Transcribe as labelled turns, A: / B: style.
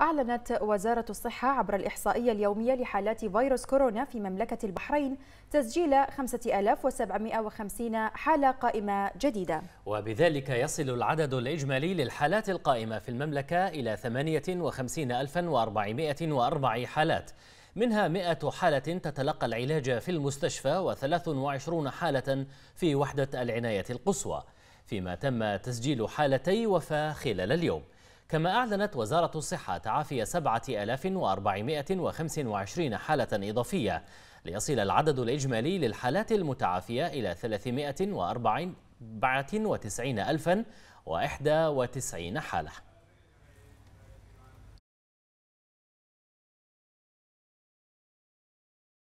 A: أعلنت وزارة الصحة عبر الإحصائية اليومية لحالات فيروس كورونا في مملكة البحرين تسجيل 5750 حالة قائمة جديدة
B: وبذلك يصل العدد الإجمالي للحالات القائمة في المملكة إلى 58404 حالات منها 100 حالة تتلقى العلاج في المستشفى و23 حالة في وحدة العناية القصوى فيما تم تسجيل حالتي وفاة خلال اليوم كما أعلنت وزارة الصحة تعافي 7425 حالة إضافية ليصل العدد الإجمالي للحالات المتعافية إلى 394 ألفا وإحدى وتسعين حالة